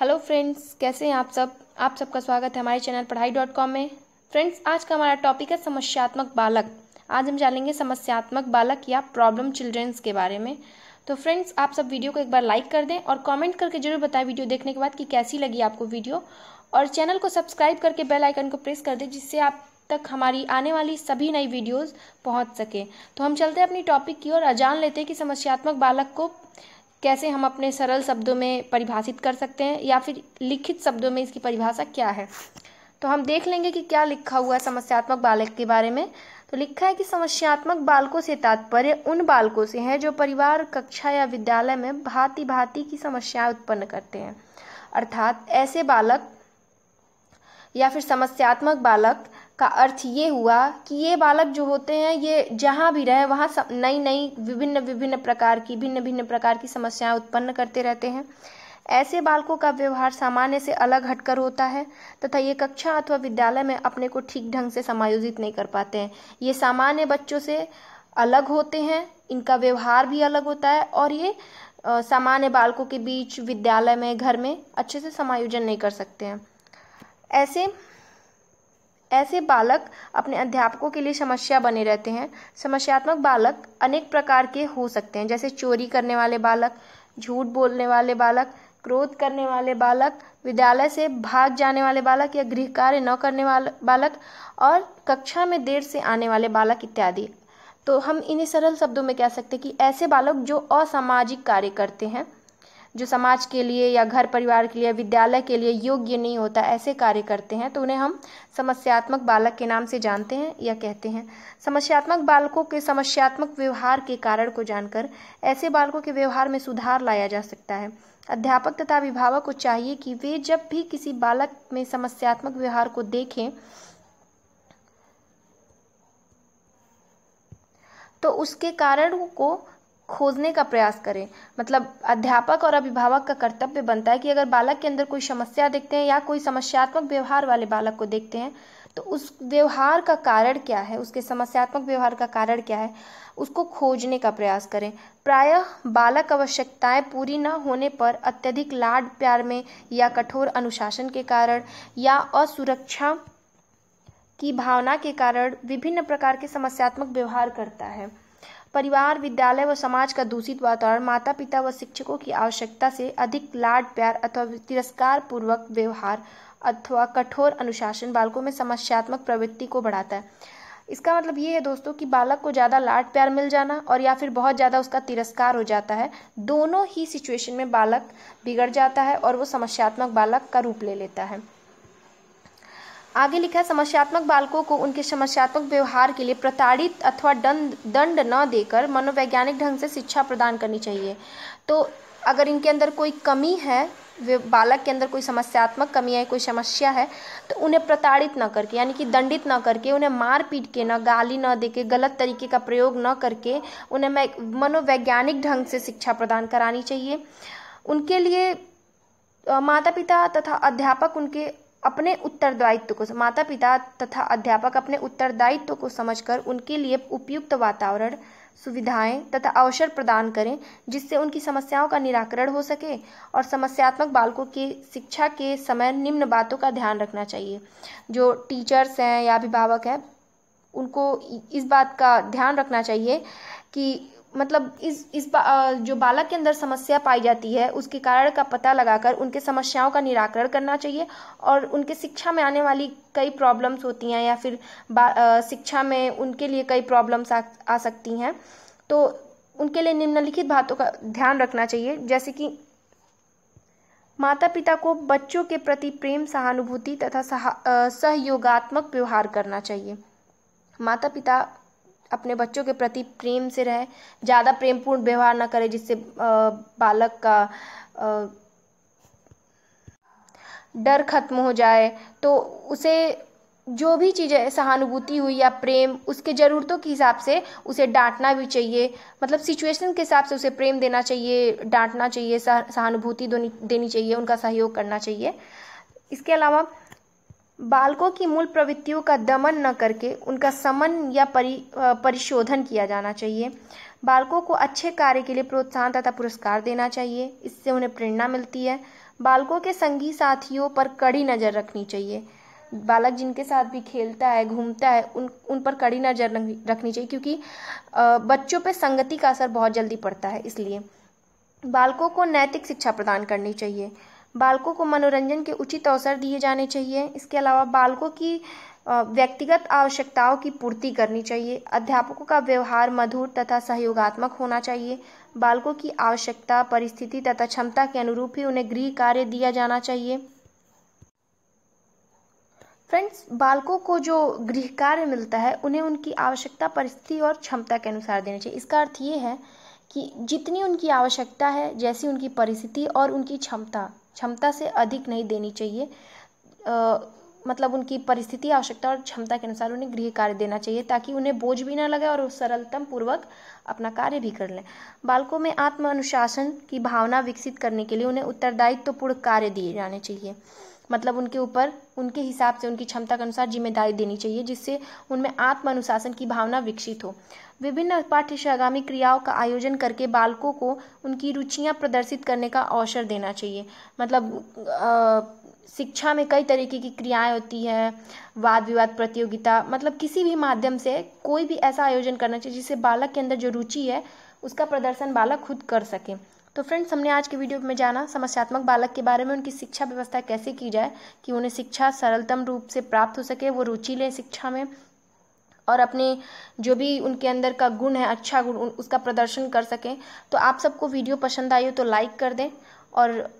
hello friends कैसे हैं आप सब आप सबका स्वागत है हमारे चैनल पढ़ाई डॉट कॉम में फ्रेंड्स आज का हमारा टॉपिक है समस्यात्मक बालक आज हम जानेंगे समस्यात्मक बालक या प्रॉब्लम चिल्ड्रेंस के बारे में तो फ्रेंड्स आप सब वीडियो को एक बार लाइक कर दें और कमेंट करके जरूर बताएं वीडियो देखने के बाद कि कैसी लगी आपको वीडियो और चैनल को सब्सक्राइब करके बेल आइकन को प्रेस कर दें जिससे आप तक हमारी आने वाली सभी नई वीडियोस पहुंच सके तो हम चलते हैं अपनी टॉपिक की ओर जान लेते हैं कि समस्यात्मक बालक को कैसे हम अपने सरल शब्दों में परिभाषित कर सकते हैं या फिर लिखित शब्दों में इसकी परिभाषा क्या है तो हम देख लेंगे कि क्या लिखा हुआ है समस्यात्मक बालक के बारे में तो लिखा है कि समस्यात्मक बालकों से तात्पर्य उन बालकों से है जो परिवार कक्षा या विद्यालय में भांति भांति की समस्याएं उत्पन्न करते हैं अर्थात ऐसे बालक या फिर समस्यात्मक बालक का अर्थ ये हुआ कि ये बालक जो होते हैं ये जहाँ भी रहे वहाँ सब नई नई विभिन्न विभिन्न प्रकार की भिन्न भिन्न प्रकार की समस्याएं उत्पन्न करते रहते हैं ऐसे बालकों का व्यवहार सामान्य से अलग हटकर होता है तथा ये कक्षा अथवा विद्यालय में अपने को ठीक ढंग से समायोजित नहीं कर पाते हैं ये सामान्य बच्चों से अलग होते हैं इनका व्यवहार भी अलग होता है और ये सामान्य बालकों के बीच विद्यालय में घर में अच्छे से समायोजन नहीं कर सकते हैं ऐसे ऐसे बालक अपने अध्यापकों के लिए समस्या बने रहते हैं समस्यात्मक बालक अनेक प्रकार के हो सकते हैं जैसे चोरी करने वाले बालक झूठ बोलने वाले बालक क्रोध करने वाले बालक विद्यालय से भाग जाने वाले बालक या गृह कार्य न करने वाले बालक और कक्षा में देर से आने वाले बालक इत्यादि तो हम इन्हें सरल शब्दों में कह सकते हैं कि ऐसे बालक जो असामाजिक कार्य करते हैं जो समाज के लिए या घर परिवार के लिए विद्यालय के लिए योग्य नहीं होता ऐसे कार्य करते हैं तो उन्हें हम समस्यात्मक बालक के नाम से जानते हैं या कहते हैं समस्यात्मक बालकों के समस्यात्मक व्यवहार के कारण को जानकर ऐसे बालकों के व्यवहार में सुधार लाया जा सकता है अध्यापक तथा अभिभावक को चाहिए कि वे जब भी किसी बालक में समस्यात्मक व्यवहार को देखें तो उसके कारण को खोजने का प्रयास करें मतलब अध्यापक और अभिभावक का कर्तव्य बनता है कि अगर बालक के अंदर कोई समस्या देखते हैं या कोई समस्यात्मक व्यवहार वाले बालक को देखते हैं तो उस व्यवहार का कारण क्या है उसके समस्यात्मक व्यवहार का कारण क्या है उसको खोजने का प्रयास करें प्रायः बालक आवश्यकताएं पूरी न होने पर अत्यधिक लाड प्यार में या कठोर अनुशासन के कारण या असुरक्षा की भावना के कारण विभिन्न प्रकार के समस्यात्मक व्यवहार करता है परिवार विद्यालय व समाज का दूषित वातावरण माता पिता व शिक्षकों की आवश्यकता से अधिक लाड प्यार अथवा तिरस्कार पूर्वक व्यवहार अथवा कठोर अनुशासन बालकों में समस्यात्मक प्रवृत्ति को बढ़ाता है इसका मतलब ये है दोस्तों कि बालक को ज़्यादा लाड प्यार मिल जाना और या फिर बहुत ज़्यादा उसका तिरस्कार हो जाता है दोनों ही सिचुएशन में बालक बिगड़ जाता है और वो समस्यात्मक बालक का रूप ले लेता है आगे लिखा है समस्यात्मक बालकों को उनके समस्यात्मक व्यवहार के लिए प्रताड़ित अथवा दंड दंड न देकर मनोवैज्ञानिक ढंग से शिक्षा प्रदान करनी चाहिए तो अगर इनके अंदर कोई कमी है बालक के अंदर कोई समस्यात्मक कमी है कोई समस्या है तो उन्हें प्रताड़ित न करके यानी कि दंडित न करके उन्हें मार पीट के न गाली न दे के गलत तरीके का प्रयोग न करके उन्हें मनोवैज्ञानिक ढंग से शिक्षा प्रदान करानी चाहिए उनके लिए माता पिता तथा अध्यापक उनके अपने उत्तरदायित्व को माता पिता तथा अध्यापक अपने उत्तरदायित्व को समझकर उनके लिए उपयुक्त वातावरण सुविधाएं तथा अवसर प्रदान करें जिससे उनकी समस्याओं का निराकरण हो सके और समस्यात्मक बालकों की शिक्षा के समय निम्न बातों का ध्यान रखना चाहिए जो टीचर्स हैं या अभिभावक हैं उनको इस बात का ध्यान रखना चाहिए कि मतलब इस इस बा, जो बालक के अंदर समस्या पाई जाती है उसके कारण का पता लगाकर उनके समस्याओं का निराकरण करना चाहिए और उनके शिक्षा में आने वाली कई प्रॉब्लम्स होती हैं या फिर शिक्षा में उनके लिए कई प्रॉब्लम्स आ, आ सकती हैं तो उनके लिए निम्नलिखित बातों का ध्यान रखना चाहिए जैसे कि माता पिता को बच्चों के प्रति प्रेम सहानुभूति तथा सहयोगात्मक व्यवहार करना चाहिए माता पिता अपने बच्चों के प्रति प्रेम से रहे ज़्यादा प्रेमपूर्ण व्यवहार ना करे जिससे बालक का डर खत्म हो जाए तो उसे जो भी चीज़ें सहानुभूति हुई या प्रेम उसके ज़रूरतों के हिसाब से उसे डांटना भी चाहिए मतलब सिचुएशन के हिसाब से उसे प्रेम देना चाहिए डांटना चाहिए सहानुभूति देनी चाहिए उनका सहयोग करना चाहिए इसके अलावा बालकों की मूल प्रवृत्तियों का दमन न करके उनका समन या परि परिशोधन किया जाना चाहिए बालकों को अच्छे कार्य के लिए प्रोत्साहन तथा पुरस्कार देना चाहिए इससे उन्हें प्रेरणा मिलती है बालकों के संगी साथियों पर कड़ी नज़र रखनी चाहिए बालक जिनके साथ भी खेलता है घूमता है उन उन पर कड़ी नज़र रखनी चाहिए क्योंकि बच्चों पर संगति का असर बहुत जल्दी पड़ता है इसलिए बालकों को नैतिक शिक्षा प्रदान करनी चाहिए बालकों को मनोरंजन के उचित अवसर दिए जाने चाहिए इसके अलावा बालकों की व्यक्तिगत आवश्यकताओं की पूर्ति करनी चाहिए अध्यापकों का व्यवहार मधुर तथा सहयोगात्मक होना चाहिए बालकों की आवश्यकता परिस्थिति तथा क्षमता के अनुरूप ही उन्हें गृह कार्य दिया जाना चाहिए फ्रेंड्स बालकों को जो गृह कार्य मिलता है उन्हें उनकी आवश्यकता परिस्थिति और क्षमता के अनुसार देना चाहिए इसका अर्थ ये है कि जितनी उनकी आवश्यकता है जैसी उनकी परिस्थिति और उनकी क्षमता क्षमता से अधिक नहीं देनी चाहिए आ, मतलब उनकी परिस्थिति आवश्यकता और क्षमता के अनुसार उन्हें गृह कार्य देना चाहिए ताकि उन्हें बोझ भी ना लगे और सरलतम पूर्वक अपना कार्य भी कर लें बालकों में आत्म अनुशासन की भावना विकसित करने के लिए उन्हें उत्तरदायित्वपूर्ण कार्य दिए जाने चाहिए मतलब उनके ऊपर उनके हिसाब से उनकी क्षमता के अनुसार जिम्मेदारी देनी चाहिए जिससे उनमें आत्म अनुशासन की भावना विकसित हो विभिन्न पाठ्य आगामी क्रियाओं का आयोजन करके बालकों को उनकी रुचियां प्रदर्शित करने का अवसर देना चाहिए मतलब आ, शिक्षा में कई तरीके की क्रियाएं होती हैं वाद विवाद प्रतियोगिता मतलब किसी भी माध्यम से कोई भी ऐसा आयोजन करना चाहिए जिससे बालक के अंदर जो रुचि है उसका प्रदर्शन बालक खुद कर सके तो फ्रेंड्स हमने आज के वीडियो में जाना समस्यात्मक बालक के बारे में उनकी शिक्षा व्यवस्था कैसे की जाए कि उन्हें शिक्षा सरलतम रूप से प्राप्त हो सके वो रुचि लें शिक्षा में और अपने जो भी उनके अंदर का गुण है अच्छा गुण उसका प्रदर्शन कर सकें तो आप सबको वीडियो पसंद आई हो तो लाइक कर दें और